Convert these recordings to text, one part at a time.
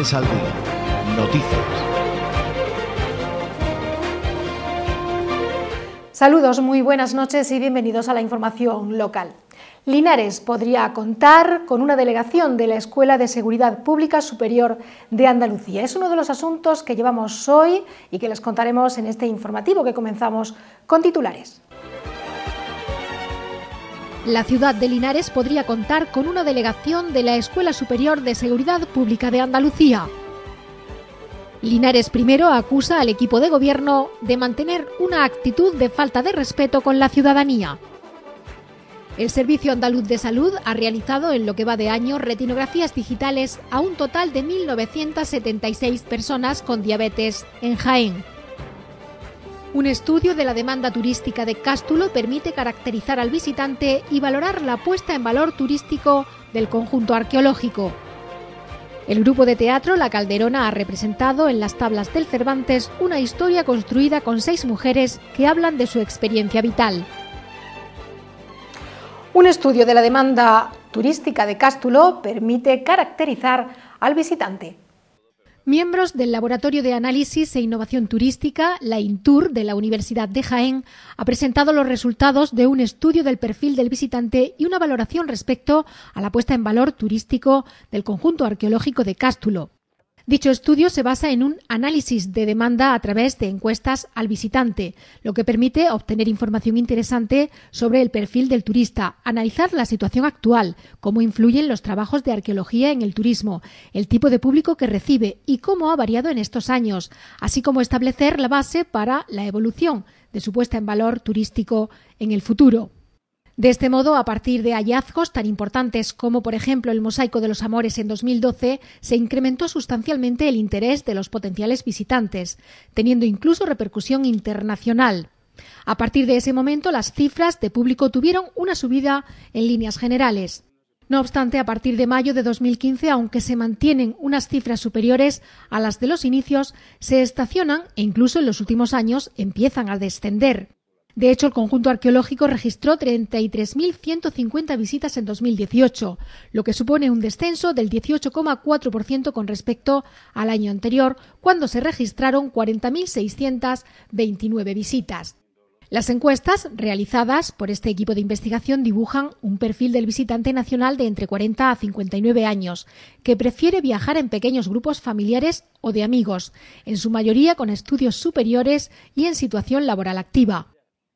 al Noticias. Saludos, muy buenas noches y bienvenidos a la información local. Linares podría contar con una delegación de la Escuela de Seguridad Pública Superior de Andalucía. Es uno de los asuntos que llevamos hoy y que les contaremos en este informativo que comenzamos con titulares. La ciudad de Linares podría contar con una delegación de la Escuela Superior de Seguridad Pública de Andalucía. Linares primero acusa al equipo de gobierno de mantener una actitud de falta de respeto con la ciudadanía. El Servicio Andaluz de Salud ha realizado en lo que va de año retinografías digitales a un total de 1.976 personas con diabetes en Jaén. Un estudio de la demanda turística de Cástulo permite caracterizar al visitante y valorar la puesta en valor turístico del conjunto arqueológico. El grupo de teatro La Calderona ha representado en las tablas del Cervantes una historia construida con seis mujeres que hablan de su experiencia vital. Un estudio de la demanda turística de Cástulo permite caracterizar al visitante Miembros del Laboratorio de Análisis e Innovación Turística, la INTUR, de la Universidad de Jaén, ha presentado los resultados de un estudio del perfil del visitante y una valoración respecto a la puesta en valor turístico del conjunto arqueológico de Cástulo. Dicho estudio se basa en un análisis de demanda a través de encuestas al visitante, lo que permite obtener información interesante sobre el perfil del turista, analizar la situación actual, cómo influyen los trabajos de arqueología en el turismo, el tipo de público que recibe y cómo ha variado en estos años, así como establecer la base para la evolución de su puesta en valor turístico en el futuro. De este modo, a partir de hallazgos tan importantes como, por ejemplo, el mosaico de los amores en 2012, se incrementó sustancialmente el interés de los potenciales visitantes, teniendo incluso repercusión internacional. A partir de ese momento, las cifras de público tuvieron una subida en líneas generales. No obstante, a partir de mayo de 2015, aunque se mantienen unas cifras superiores a las de los inicios, se estacionan e incluso en los últimos años empiezan a descender. De hecho, el conjunto arqueológico registró 33.150 visitas en 2018, lo que supone un descenso del 18,4% con respecto al año anterior, cuando se registraron 40.629 visitas. Las encuestas realizadas por este equipo de investigación dibujan un perfil del visitante nacional de entre 40 a 59 años, que prefiere viajar en pequeños grupos familiares o de amigos, en su mayoría con estudios superiores y en situación laboral activa.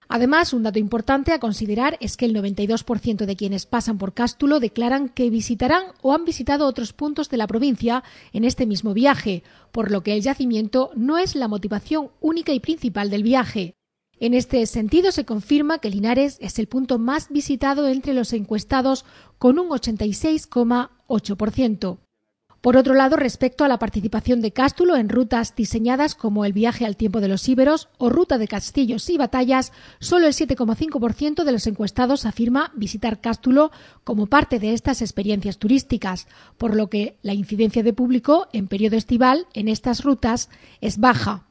Además, un dato importante a considerar es que el 92% de quienes pasan por Cástulo declaran que visitarán o han visitado otros puntos de la provincia en este mismo viaje, por lo que el yacimiento no es la motivación única y principal del viaje. En este sentido, se confirma que Linares es el punto más visitado entre los encuestados con un 86,8%. Por otro lado, respecto a la participación de Cástulo en rutas diseñadas como el viaje al tiempo de los íberos o ruta de castillos y batallas, solo el 7,5% de los encuestados afirma visitar Cástulo como parte de estas experiencias turísticas, por lo que la incidencia de público en periodo estival en estas rutas es baja.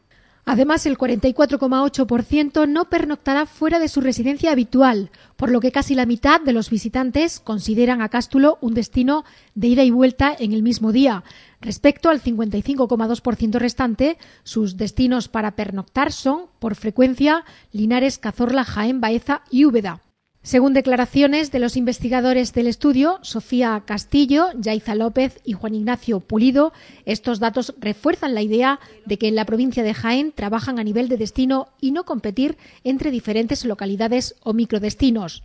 Además, el 44,8% no pernoctará fuera de su residencia habitual, por lo que casi la mitad de los visitantes consideran a Cástulo un destino de ida y vuelta en el mismo día. Respecto al 55,2% restante, sus destinos para pernoctar son, por frecuencia, Linares, Cazorla, Jaén, Baeza y Úbeda. Según declaraciones de los investigadores del estudio, Sofía Castillo, Yaiza López y Juan Ignacio Pulido, estos datos refuerzan la idea de que en la provincia de Jaén trabajan a nivel de destino y no competir entre diferentes localidades o microdestinos.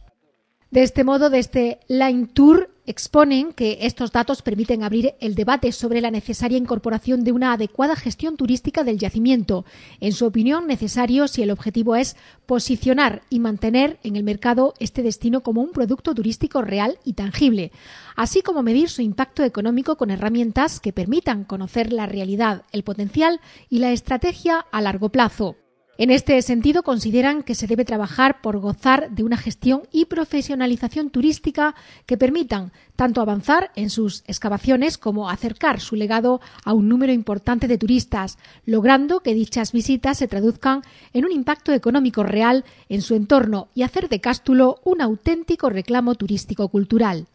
De este modo, desde este Line Tour Exponen que estos datos permiten abrir el debate sobre la necesaria incorporación de una adecuada gestión turística del yacimiento, en su opinión necesario si el objetivo es posicionar y mantener en el mercado este destino como un producto turístico real y tangible, así como medir su impacto económico con herramientas que permitan conocer la realidad, el potencial y la estrategia a largo plazo. En este sentido, consideran que se debe trabajar por gozar de una gestión y profesionalización turística que permitan tanto avanzar en sus excavaciones como acercar su legado a un número importante de turistas, logrando que dichas visitas se traduzcan en un impacto económico real en su entorno y hacer de Cástulo un auténtico reclamo turístico-cultural.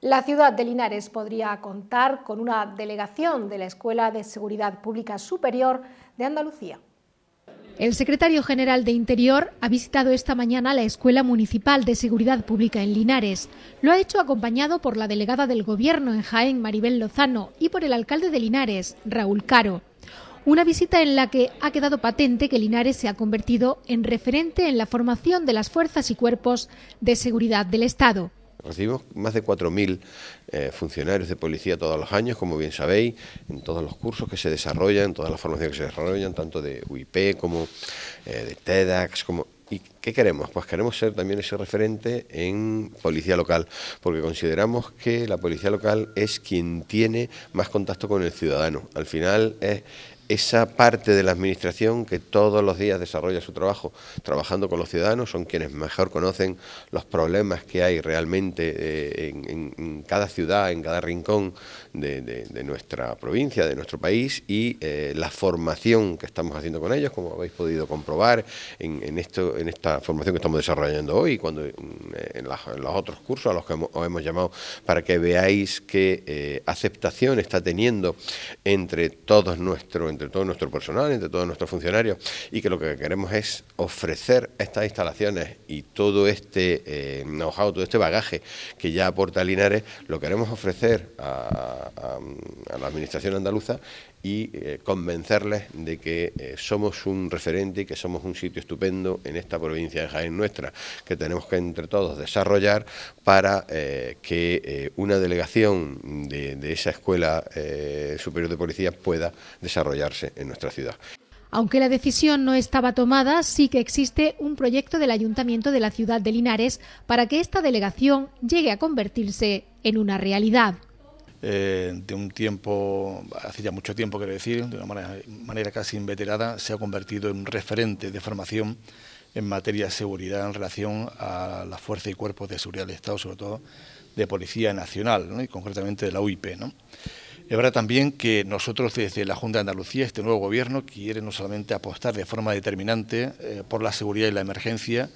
La ciudad de Linares podría contar con una delegación de la Escuela de Seguridad Pública Superior de Andalucía. El secretario general de Interior ha visitado esta mañana la Escuela Municipal de Seguridad Pública en Linares. Lo ha hecho acompañado por la delegada del Gobierno en Jaén, Maribel Lozano, y por el alcalde de Linares, Raúl Caro. Una visita en la que ha quedado patente que Linares se ha convertido en referente en la formación de las fuerzas y cuerpos de seguridad del Estado. Recibimos más de 4.000 eh, funcionarios de policía todos los años, como bien sabéis, en todos los cursos que se desarrollan, en todas las formaciones que se desarrollan, tanto de UIP como eh, de TEDx, como ¿Y qué queremos? Pues queremos ser también ese referente en policía local, porque consideramos que la policía local es quien tiene más contacto con el ciudadano. Al final es esa parte de la administración que todos los días desarrolla su trabajo trabajando con los ciudadanos, son quienes mejor conocen los problemas que hay realmente eh, en, cada ciudad, en cada rincón de, nuestra provincia, de nuestro país y eh, la formación que estamos haciendo con ellos, como habéis podido comprobar en, esto, en esta formación que estamos desarrollando hoy, cuando mm, en, los otros cursos a los que hemos, os hemos llamado para que veáis qué eh, aceptación está teniendo entre todos nuestros entre todo nuestro personal, entre todos nuestros funcionarios, y que lo que queremos es ofrecer estas instalaciones y todo este eh, know-how, todo este bagaje que ya aporta Linares, lo queremos ofrecer a, a la Administración andaluza y eh, convencerles de que eh, somos un referente y que somos un sitio estupendo en esta provincia de Jaén nuestra, que tenemos que entre todos desarrollar para eh, que una delegación de, de esa Escuela Superior de Policía pueda desarrollarse en nuestra ciudad. Aunque la decisión no estaba tomada, sí que existe un proyecto del Ayuntamiento de la ciudad de Linares para que esta delegación llegue a convertirse en una realidad. Eh, de un tiempo, hace ya mucho tiempo quiero decir, de una manera, casi inveterada, se ha convertido en un referente de formación en materia de seguridad en relación a las fuerzas y cuerpos de seguridad del Estado, sobre todo de Policía Nacional y concretamente de la UIP. Es verdad también que nosotros desde la Junta de Andalucía, este nuevo gobierno, quiere no solamente apostar de forma determinante eh, por la seguridad y la emergencia,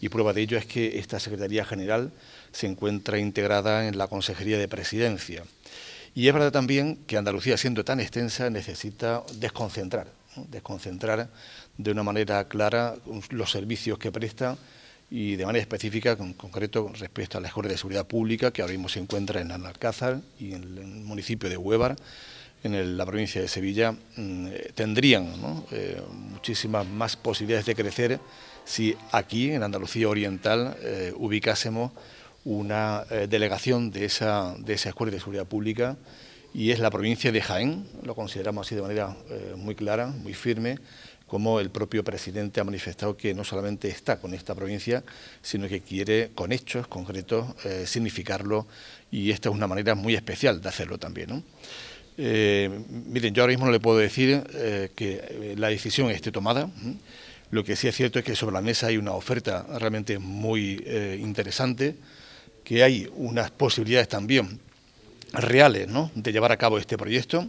y prueba de ello es que esta Secretaría General se encuentra integrada en la Consejería de Presidencia. Y es verdad también que Andalucía, siendo tan extensa, necesita desconcentrar, desconcentrar de una manera clara los servicios que presta y de manera específica, en concreto, respecto a la Escuela de Seguridad Pública, que ahora mismo se encuentra en Alcázar y en el municipio de Huevar, en la provincia de Sevilla, mm, eh, tendrían eh, muchísimas más posibilidades de crecer si aquí, en Andalucía Oriental, eh, ubicásemos una eh, delegación de esa, de Escuela de Seguridad Pública y es la provincia de Jaén, lo consideramos así de manera eh, muy clara, muy firme, como el propio presidente ha manifestado que no solamente está con esta provincia, sino que quiere con hechos concretos eh, significarlo y esta es una manera muy especial de hacerlo también. ¿no? miren, yo ahora mismo no le puedo decir que la decisión esté tomada. Lo que sí es cierto es que sobre la mesa hay una oferta realmente muy interesante que hay unas posibilidades también reales de llevar a cabo este proyecto,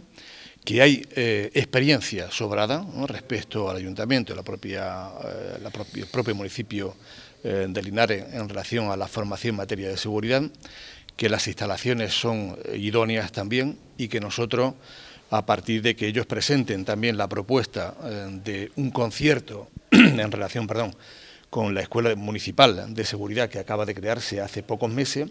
que hay eh, experiencia sobrada respecto al ayuntamiento, la propia, el eh, propio municipio eh, de Linares en relación a la formación en materia de seguridad, que las instalaciones son idóneas también y que nosotros, a partir de que ellos presenten también la propuesta de un concierto en relación, perdón, con la Escuela Municipal de Seguridad que acaba de crearse hace pocos meses,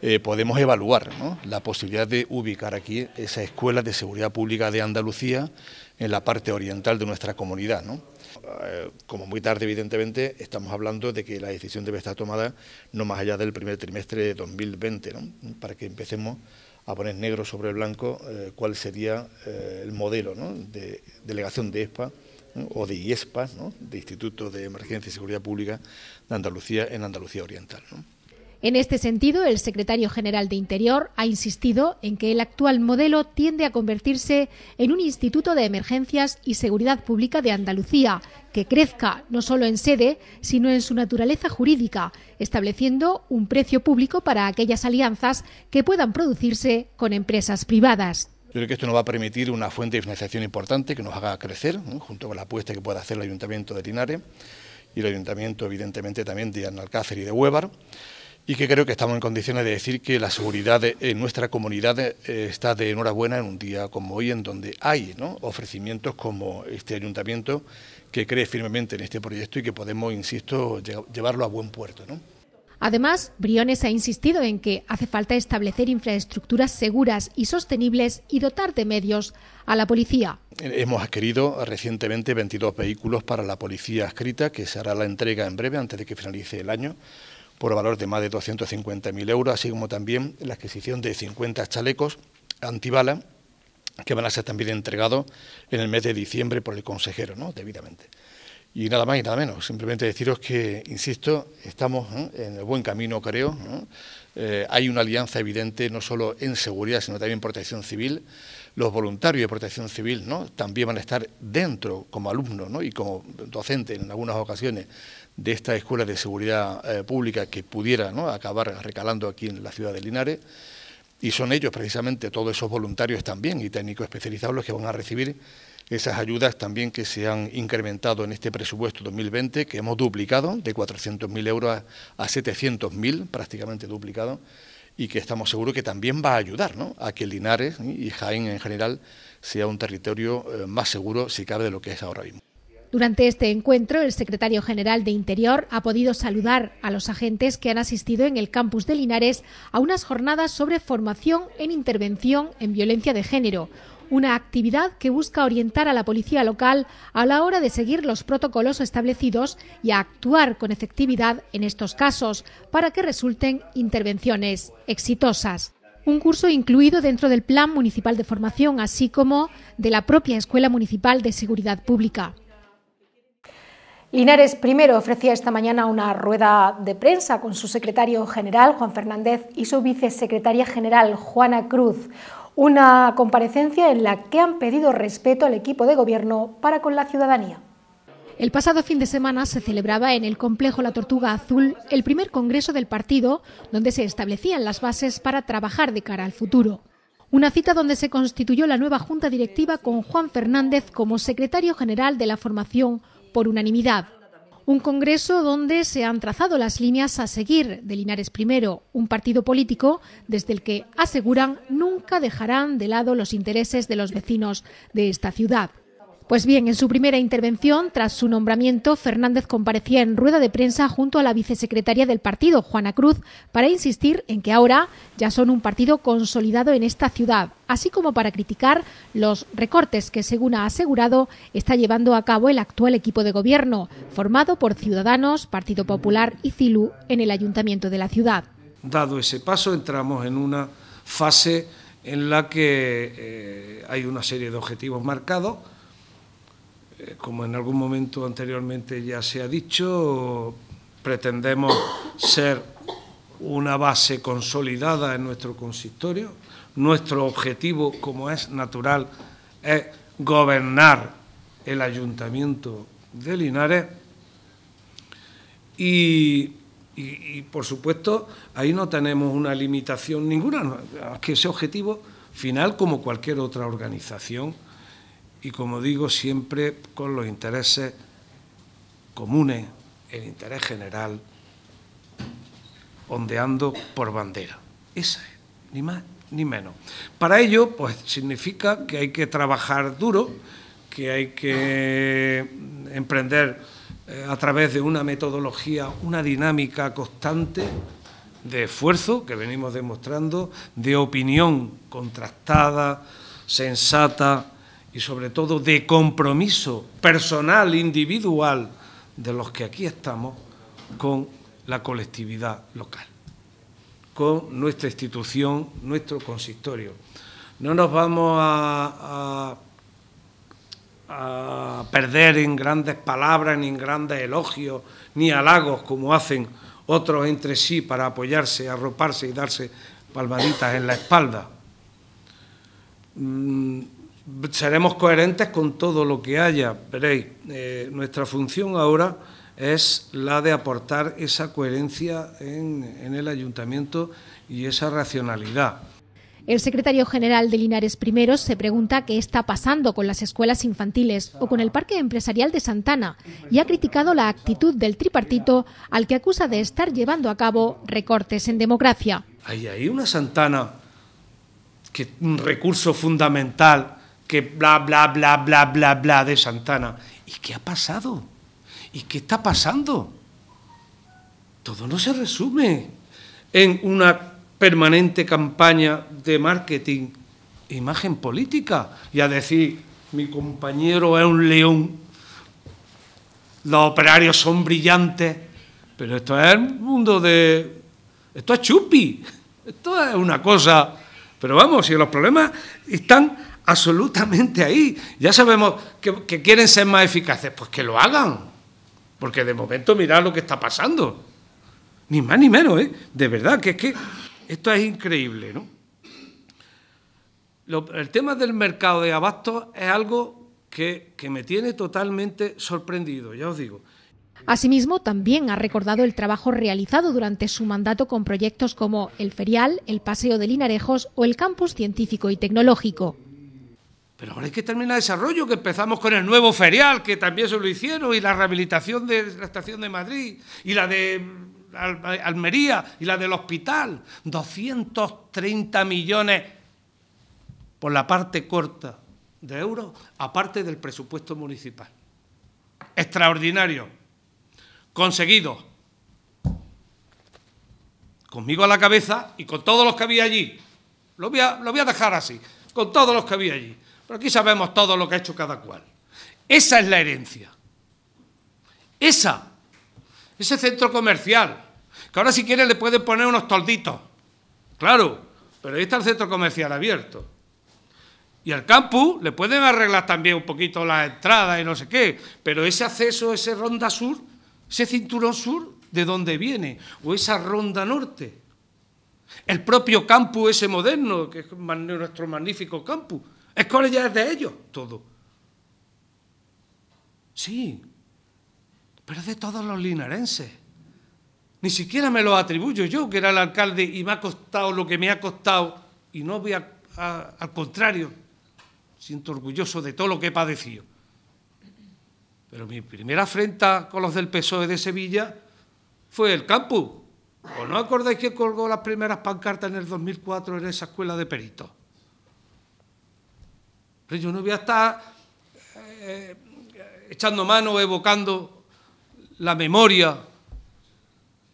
eh, podemos evaluar la posibilidad de ubicar aquí esa Escuela de Seguridad Pública de Andalucía en la parte oriental de nuestra comunidad. Eh, como muy tarde, evidentemente, estamos hablando de que la decisión debe estar tomada no más allá del primer trimestre de 2020, para que empecemos a poner negro sobre blanco eh, cuál sería el modelo de delegación de ESPA o de IESPA, de Instituto de Emergencia y Seguridad Pública de Andalucía en Andalucía Oriental. En este sentido, el secretario general de Interior ha insistido en que el actual modelo tiende a convertirse en un instituto de emergencias y seguridad pública de Andalucía, que crezca no solo en sede, sino en su naturaleza jurídica, estableciendo un precio público para aquellas alianzas que puedan producirse con empresas privadas. Yo creo que esto nos va a permitir una fuente de financiación importante que nos haga crecer, junto con la apuesta que pueda hacer el Ayuntamiento de Linares y el Ayuntamiento, evidentemente, también de Alcácer y de Huevar y que creo que estamos en condiciones de decir que la seguridad en nuestra comunidad eh, está de enhorabuena en un día como hoy, en donde hay ofrecimientos como este ayuntamiento que cree firmemente en este proyecto y que podemos, insisto, llevarlo a buen puerto. ¿no? Además, Briones ha insistido en que hace falta establecer infraestructuras seguras y sostenibles y dotar de medios a la policía. Hemos adquirido recientemente 22 vehículos para la policía escrita, que se hará la entrega en breve, antes de que finalice el año por valor de más de 250.000 euros, así como también la adquisición de 50 chalecos antibala que van a ser también entregados en el mes de diciembre por el consejero, ¿no? debidamente. Y nada más y nada menos, simplemente deciros que, insisto, estamos ¿eh? en el buen camino, creo. Eh, hay una alianza evidente no solo en seguridad, sino también en protección civil. Los voluntarios de protección civil también van a estar dentro como alumnos y como docentes en algunas ocasiones de esta escuela de seguridad eh, pública que pudiera acabar recalando aquí en la ciudad de Linares. Y son ellos precisamente, todos esos voluntarios también y técnicos especializados los que van a recibir esas ayudas también que se han incrementado en este presupuesto 2020, que hemos duplicado de 400.000 euros a, 700.000, prácticamente duplicado, y que estamos seguros que también va a ayudar a que Linares y Jaén en general sea un territorio eh, más seguro, si cabe, de lo que es ahora mismo. Durante este encuentro, el secretario general de Interior ha podido saludar a los agentes que han asistido en el campus de Linares a unas jornadas sobre formación en intervención en violencia de género, una actividad que busca orientar a la policía local a la hora de seguir los protocolos establecidos y a actuar con efectividad en estos casos para que resulten intervenciones exitosas. Un curso incluido dentro del Plan Municipal de Formación, así como de la propia Escuela Municipal de Seguridad Pública. Linares primero ofrecía esta mañana una rueda de prensa con su secretario general, Juan Fernández, y su vicesecretaria general, Juana Cruz. Una comparecencia en la que han pedido respeto al equipo de gobierno para con la ciudadanía. El pasado fin de semana se celebraba en el complejo La Tortuga Azul el primer congreso del partido, donde se establecían las bases para trabajar de cara al futuro. Una cita donde se constituyó la nueva junta directiva con Juan Fernández como secretario general de la formación por unanimidad. Un congreso donde se han trazado las líneas a seguir de Linares primero, un partido político desde el que aseguran nunca dejarán de lado los intereses de los vecinos de esta ciudad. Pues bien, en su primera intervención, tras su nombramiento, Fernández comparecía en rueda de prensa junto a la vicesecretaria del partido, Juana Cruz, para insistir en que ahora ya son un partido consolidado en esta ciudad, así como para criticar los recortes que, según ha asegurado, está llevando a cabo el actual equipo de gobierno, formado por Ciudadanos, Partido Popular y CILU en el ayuntamiento de la ciudad. Dado ese paso, entramos en una fase en la que eh, hay una serie de objetivos marcados eh, como en algún momento anteriormente ya se ha dicho, pretendemos ser una base consolidada en nuestro consistorio. Nuestro objetivo, como es natural, es gobernar el ayuntamiento de Linares y, por supuesto, ahí no tenemos una limitación ninguna, que ese objetivo final, como cualquier otra organización, y como digo, siempre con los intereses comunes, el interés general, ondeando por bandera. Esa es, ni más ni menos. Para ello, pues significa que hay que trabajar duro, que hay que emprender eh, a través de una metodología, una dinámica constante de esfuerzo que venimos demostrando, de opinión contrastada, sensata, y sobre todo de compromiso personal, individual, de los que aquí estamos con la colectividad local, con nuestra institución, nuestro consistorio. No nos vamos a, perder en grandes palabras, ni en grandes elogios, ni halagos como hacen otros entre sí para apoyarse, arroparse y darse palmaditas en la espalda. Mm, seremos coherentes con todo lo que haya. Veréis, eh, nuestra función ahora es la de aportar esa coherencia en, el ayuntamiento y esa racionalidad. El secretario general de Linares I se pregunta qué está pasando con las escuelas infantiles o con el parque empresarial de Santana y ha criticado la actitud del tripartito al que acusa de estar llevando a cabo recortes en democracia. Hay ahí una Santana que un recurso fundamental que bla, bla, bla, bla, bla, bla de Santana. ¿Y qué ha pasado? ¿Y qué está pasando? Todo no se resume en una permanente campaña de marketing, imagen política, y a decir, mi compañero es un león, los operarios son brillantes, pero esto es un mundo de... Esto es chupi, esto es una cosa... Pero vamos, si los problemas están absolutamente ahí. Ya sabemos que, quieren ser más eficaces, pues que lo hagan. Porque de momento mirad lo que está pasando. Ni más ni menos, ¿eh? De verdad, que es que esto es increíble, ¿no? el tema del mercado de abastos es algo que, que me tiene totalmente sorprendido, ya os digo. Asimismo, también ha recordado el trabajo realizado durante su mandato con proyectos como el Ferial, el Paseo de Linarejos o el Campus Científico y Tecnológico. Pero ahora hay que terminar el desarrollo, que empezamos con el nuevo ferial, que también se lo hicieron, y la rehabilitación de la estación de Madrid, y la de Almería, y la del hospital. 230 millones por la parte corta de euros, aparte del presupuesto municipal. Extraordinario. Conseguido. Conmigo a la cabeza y con todos los que había allí. lo voy a dejar así, con todos los que había allí pero aquí sabemos todo lo que ha hecho cada cual. Esa es la herencia. Esa. Ese centro comercial. Que ahora si quieren le pueden poner unos tolditos. Claro. Pero ahí está el centro comercial abierto. Y al campus le pueden arreglar también un poquito las entradas y no sé qué. Pero ese acceso, ese ronda sur, ese cinturón sur, ¿de dónde viene? O esa ronda norte. El propio campus ese moderno, que es nuestro magnífico campus. Escuela ya es de ellos, todo. Sí, pero es de todos los linarenses. Ni siquiera me lo atribuyo yo, que era el alcalde y me ha costado lo que me ha costado, y no voy al contrario, siento orgulloso de todo lo que he padecido. Pero mi primera afrenta con los del PSOE de Sevilla fue el campus. ¿O no acordáis que colgó las primeras pancartas en el 2004 en esa escuela de peritos? Pero yo no voy a estar eh, echando mano, evocando la memoria.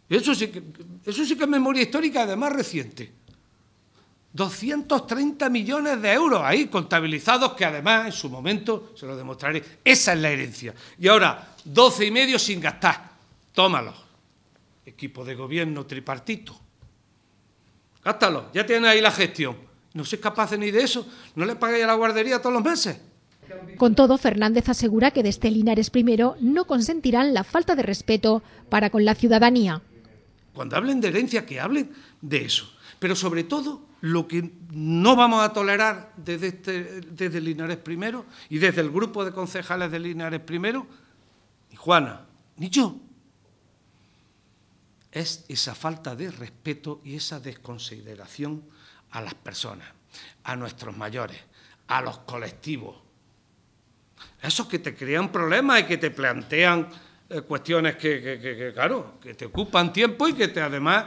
Eso sí, que, eso sí que es memoria histórica, además reciente. 230 millones de euros ahí contabilizados, que además en su momento se lo demostraré. Esa es la herencia. Y ahora, 12 y medio sin gastar. Tómalo Equipo de gobierno tripartito. Gástalo, ya tienen ahí la gestión. No sois capaces ni de eso. No le pagáis a la guardería todos los meses. Con todo, Fernández asegura que desde este Linares primero no consentirán la falta de respeto para con la ciudadanía. Cuando hablen de herencia, que hablen de eso. Pero sobre todo, lo que no vamos a tolerar desde, este, desde Linares primero y desde el grupo de concejales de Linares primero, ni Juana, ni yo, es esa falta de respeto y esa desconsideración a las personas, a nuestros mayores, a los colectivos. Esos que te crean problemas y que te plantean eh, cuestiones que, claro, que te ocupan tiempo y que te, además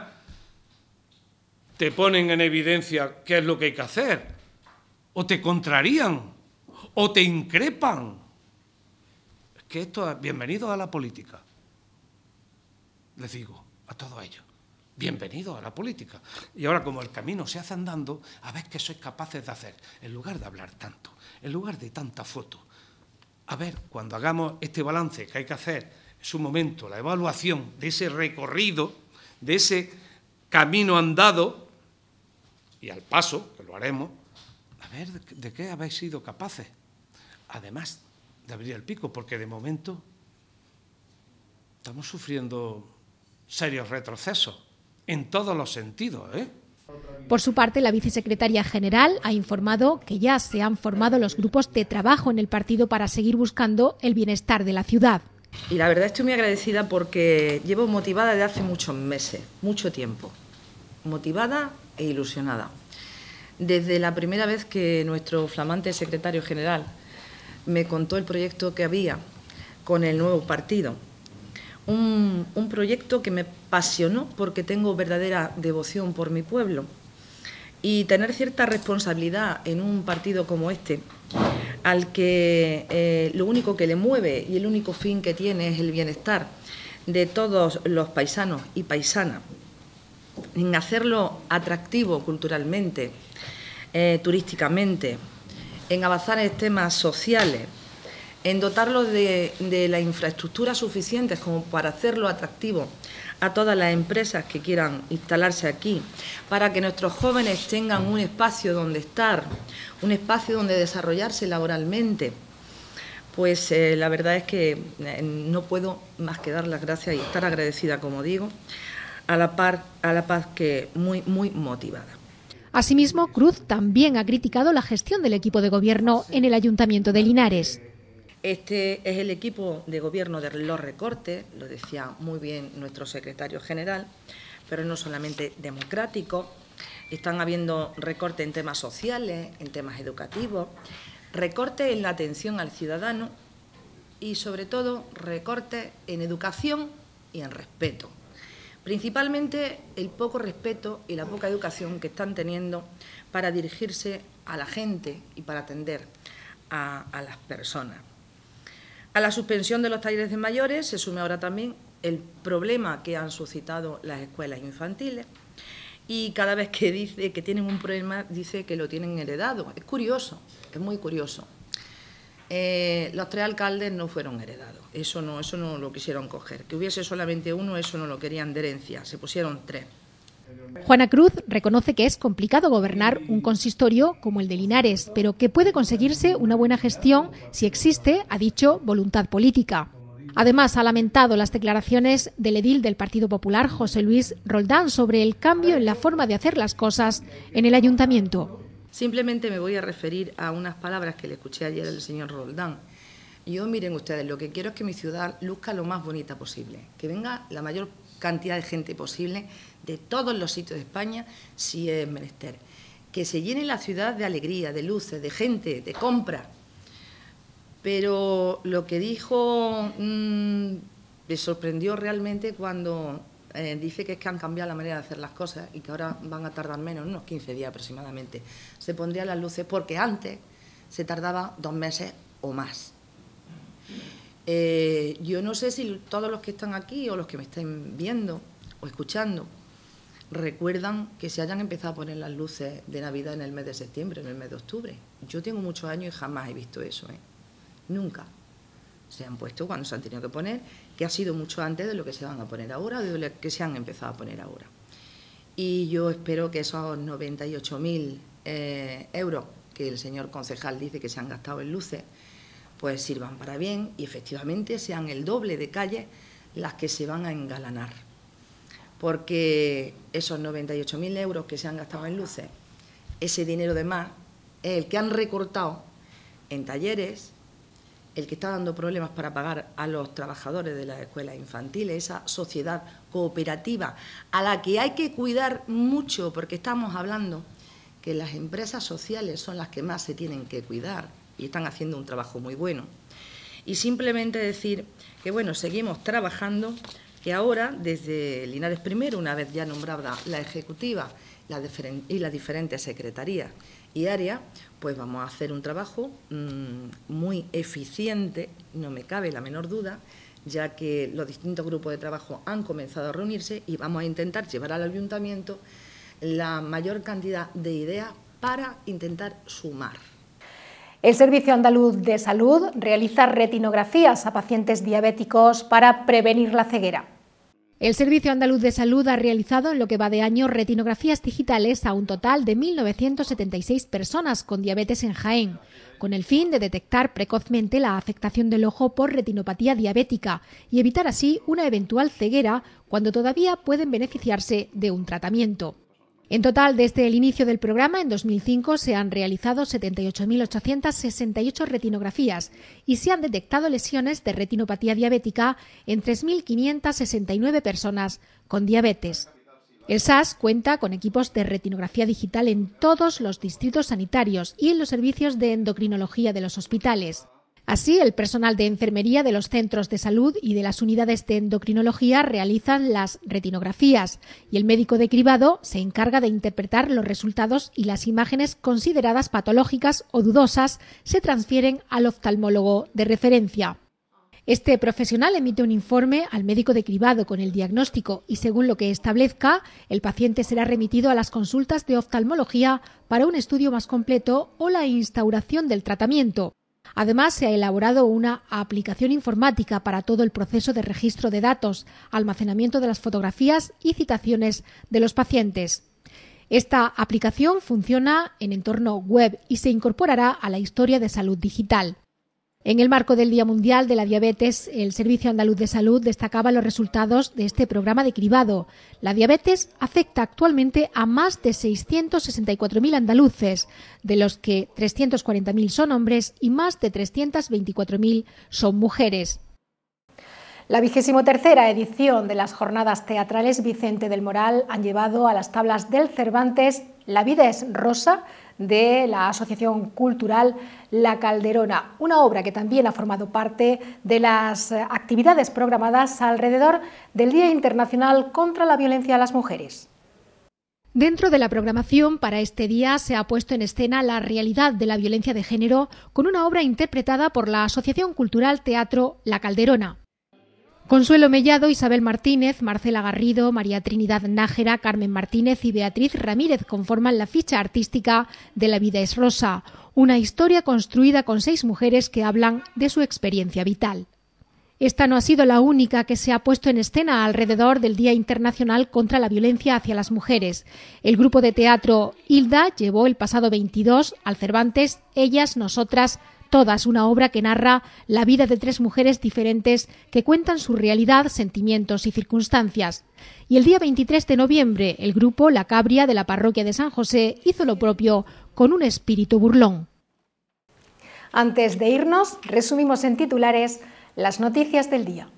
te ponen en evidencia qué es lo que hay que hacer. O te contrarían, o te increpan. Es que esto es bienvenido a la política. Les digo, a todos ellos bienvenido a la política. Y ahora, como el camino se hace andando, a ver qué sois capaces de hacer, en lugar de hablar tanto, en lugar de tanta foto. A ver, cuando hagamos este balance que hay que hacer en su momento, la evaluación de ese recorrido, de ese camino andado, y al paso, que lo haremos, a ver de qué habéis sido capaces, además de abrir el pico, porque de momento estamos sufriendo serios retrocesos en todos los sentidos. ¿eh? Por su parte, la vicesecretaria general ha informado que ya se han formado los grupos de trabajo en el partido para seguir buscando el bienestar de la ciudad. Y la verdad estoy muy agradecida porque llevo motivada ...de hace muchos meses, mucho tiempo, motivada e ilusionada. Desde la primera vez que nuestro flamante secretario general me contó el proyecto que había con el nuevo partido un, proyecto que me apasionó porque tengo verdadera devoción por mi pueblo y tener cierta responsabilidad en un partido como este, al que eh, lo único que le mueve y el único fin que tiene es el bienestar de todos los paisanos y paisanas, en hacerlo atractivo culturalmente, eh, turísticamente, en avanzar en temas sociales, en dotarlos de, la infraestructura suficiente como para hacerlo atractivo a todas las empresas que quieran instalarse aquí, para que nuestros jóvenes tengan un espacio donde estar, un espacio donde desarrollarse laboralmente. Pues eh, la verdad es que eh, no puedo más que dar las gracias y estar agradecida, como digo, a la, par, a la paz que muy, muy motivada. Asimismo, Cruz también ha criticado la gestión del equipo de gobierno en el Ayuntamiento de Linares. Este es el equipo de gobierno de los recortes, lo decía muy bien nuestro secretario general, pero no solamente democrático. Están habiendo recortes en temas sociales, en temas educativos, recortes en la atención al ciudadano y, sobre todo, recortes en educación y en respeto. Principalmente el poco respeto y la poca educación que están teniendo para dirigirse a la gente y para atender a, a las personas. A la suspensión de los talleres de mayores se sume ahora también el problema que han suscitado las escuelas infantiles y cada vez que dice que tienen un problema dice que lo tienen heredado. Es curioso, es muy curioso. Eh, los tres alcaldes no fueron heredados, eso no, eso no lo quisieron coger. Que hubiese solamente uno, eso no lo querían de herencia, se pusieron tres. Juana Cruz reconoce que es complicado gobernar un consistorio como el de Linares, pero que puede conseguirse una buena gestión si existe, ha dicho, voluntad política. Además, ha lamentado las declaraciones del edil del Partido Popular, José Luis Roldán, sobre el cambio en la forma de hacer las cosas en el ayuntamiento. Simplemente me voy a referir a unas palabras que le escuché ayer del señor Roldán. Yo, miren ustedes, lo que quiero es que mi ciudad luzca lo más bonita posible, que venga la mayor cantidad de gente posible de todos los sitios de España, si es menester. Que se llene la ciudad de alegría, de luces, de gente, de compra. Pero lo que dijo mm, me sorprendió realmente cuando eh, dice que es que han cambiado la manera de hacer las cosas y que ahora van a tardar menos, unos 15 días aproximadamente. Se pondrían las luces porque antes se tardaba dos meses o más. Eh, yo no sé si todos los que están aquí o los que me estén viendo o escuchando recuerdan que se hayan empezado a poner las luces de Navidad en el mes de septiembre, en el mes de octubre. Yo tengo muchos años y jamás he visto eso, ¿eh? nunca. Se han puesto cuando se han tenido que poner, que ha sido mucho antes de lo que se van a poner ahora o de lo que se han empezado a poner ahora. Y yo espero que esos 98.000 eh, euros que el señor concejal dice que se han gastado en luces, pues sirvan para bien y efectivamente sean el doble de calles las que se van a engalanar. Porque esos 98.000 euros que se han gastado en luces, ese dinero de más es el que han recortado en talleres, el que está dando problemas para pagar a los trabajadores de las escuelas infantiles, esa sociedad cooperativa a la que hay que cuidar mucho porque estamos hablando que las empresas sociales son las que más se tienen que cuidar y están haciendo un trabajo muy bueno. Y simplemente decir que, bueno, seguimos trabajando, que ahora, desde Linares I, una vez ya nombrada la ejecutiva y las diferentes secretarías y áreas, pues vamos a hacer un trabajo mm, muy eficiente, no me cabe la menor duda, ya que los distintos grupos de trabajo han comenzado a reunirse y vamos a intentar llevar al ayuntamiento la mayor cantidad de ideas para intentar sumar. El Servicio Andaluz de Salud realiza retinografías a pacientes diabéticos para prevenir la ceguera. El Servicio Andaluz de Salud ha realizado en lo que va de año retinografías digitales a un total de 1.976 personas con diabetes en Jaén, con el fin de detectar precozmente la afectación del ojo por retinopatía diabética y evitar así una eventual ceguera cuando todavía pueden beneficiarse de un tratamiento. En total, desde el inicio del programa, en 2005, se han realizado 78.868 retinografías y se han detectado lesiones de retinopatía diabética en 3.569 personas con diabetes. El SAS cuenta con equipos de retinografía digital en todos los distritos sanitarios y en los servicios de endocrinología de los hospitales. Así, el personal de enfermería de los centros de salud y de las unidades de endocrinología realizan las retinografías y el médico de cribado se encarga de interpretar los resultados y las imágenes consideradas patológicas o dudosas se transfieren al oftalmólogo de referencia. Este profesional emite un informe al médico de cribado con el diagnóstico y según lo que establezca, el paciente será remitido a las consultas de oftalmología para un estudio más completo o la instauración del tratamiento. Además, se ha elaborado una aplicación informática para todo el proceso de registro de datos, almacenamiento de las fotografías y citaciones de los pacientes. Esta aplicación funciona en entorno web y se incorporará a la historia de salud digital. En el marco del Día Mundial de la Diabetes, el Servicio Andaluz de Salud destacaba los resultados de este programa de cribado. La diabetes afecta actualmente a más de 664.000 andaluces, de los que 340.000 son hombres y más de 324.000 son mujeres. La vigésimo edición de las jornadas teatrales Vicente del Moral han llevado a las tablas del Cervantes La vida es rosa de la Asociación Cultural La Calderona, una obra que también ha formado parte de las eh, actividades programadas alrededor del Día Internacional contra la Violencia a las Mujeres. Dentro de la programación para este día se ha puesto en escena la realidad de la violencia de género con una obra interpretada por la Asociación Cultural Teatro La Calderona. Consuelo Mellado, Isabel Martínez, Marcela Garrido, María Trinidad Nájera, Carmen Martínez y Beatriz Ramírez conforman la ficha artística de La vida es rosa, una historia construida con seis mujeres que hablan de su experiencia vital. Esta no ha sido la única que se ha puesto en escena alrededor del Día Internacional contra la Violencia hacia las Mujeres. El grupo de teatro Hilda llevó el pasado 22 al Cervantes Ellas, Nosotras, Todas una obra que narra la vida de tres mujeres diferentes que cuentan su realidad, sentimientos y circunstancias. Y el día 23 de noviembre, el grupo La Cabria de la parroquia de San José hizo lo propio con un espíritu burlón. Antes de irnos, resumimos en titulares las noticias del día.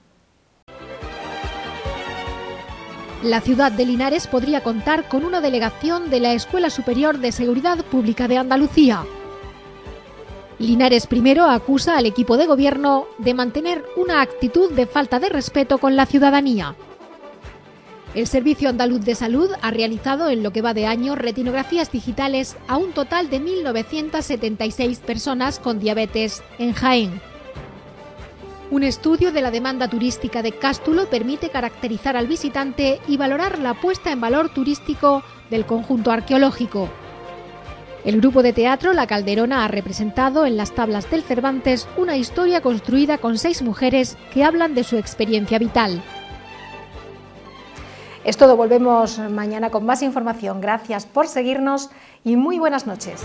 La ciudad de Linares podría contar con una delegación de la Escuela Superior de Seguridad Pública de Andalucía. Linares primero acusa al equipo de gobierno de mantener una actitud de falta de respeto con la ciudadanía. El Servicio Andaluz de Salud ha realizado en lo que va de año retinografías digitales a un total de 1.976 personas con diabetes en Jaén. Un estudio de la demanda turística de Cástulo permite caracterizar al visitante y valorar la puesta en valor turístico del conjunto arqueológico. El grupo de teatro La Calderona ha representado en las tablas del Cervantes una historia construida con seis mujeres que hablan de su experiencia vital. Es todo, volvemos mañana con más información. Gracias por seguirnos y muy buenas noches.